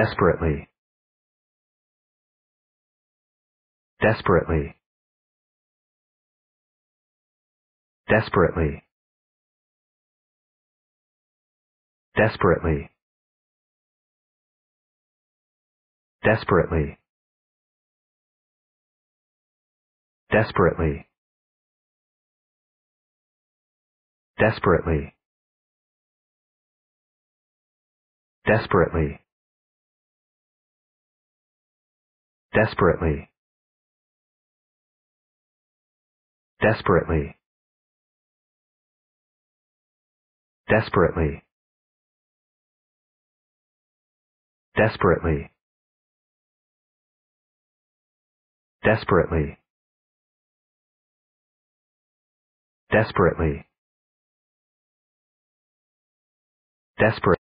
Desperately. Desperately. Desperately. Desperately. Desperately. Desperately. Desperately. Desperately. Desperately. Desperately. Desperately. Desperately. Desperately. Desperately. Desperately.